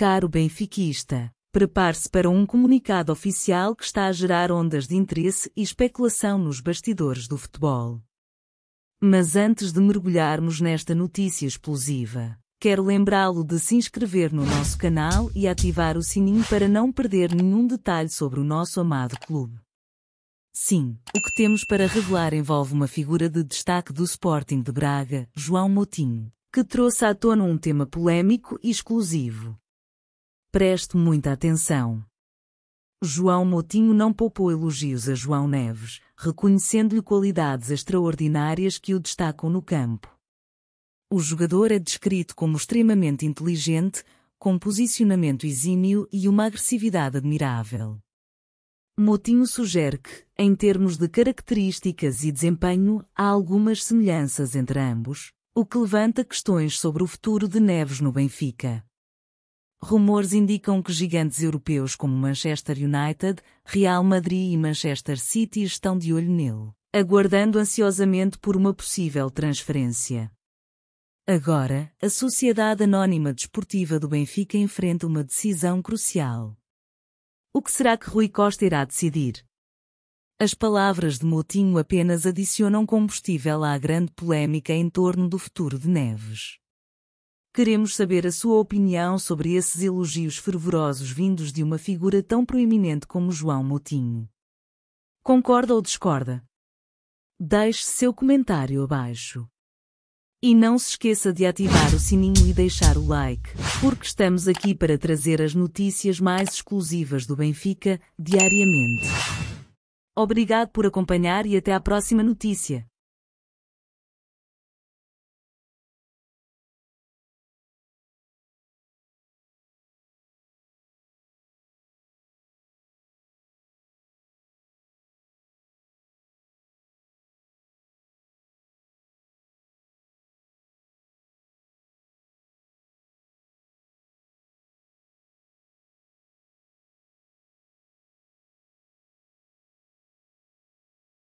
caro benfiquista. Prepare-se para um comunicado oficial que está a gerar ondas de interesse e especulação nos bastidores do futebol. Mas antes de mergulharmos nesta notícia explosiva, quero lembrá-lo de se inscrever no nosso canal e ativar o sininho para não perder nenhum detalhe sobre o nosso amado clube. Sim, o que temos para revelar envolve uma figura de destaque do Sporting de Braga, João Moutinho, que trouxe à tona um tema polémico e exclusivo, Preste muita atenção. João Motinho não poupou elogios a João Neves, reconhecendo-lhe qualidades extraordinárias que o destacam no campo. O jogador é descrito como extremamente inteligente, com posicionamento exímio e uma agressividade admirável. Motinho sugere que, em termos de características e desempenho, há algumas semelhanças entre ambos, o que levanta questões sobre o futuro de Neves no Benfica. Rumores indicam que gigantes europeus como Manchester United, Real Madrid e Manchester City estão de olho nele, aguardando ansiosamente por uma possível transferência. Agora, a Sociedade Anónima Desportiva do Benfica enfrenta uma decisão crucial. O que será que Rui Costa irá decidir? As palavras de Moutinho apenas adicionam combustível à grande polémica em torno do futuro de Neves. Queremos saber a sua opinião sobre esses elogios fervorosos vindos de uma figura tão proeminente como João Moutinho. Concorda ou discorda? Deixe seu comentário abaixo. E não se esqueça de ativar o sininho e deixar o like, porque estamos aqui para trazer as notícias mais exclusivas do Benfica diariamente. Obrigado por acompanhar e até à próxima notícia.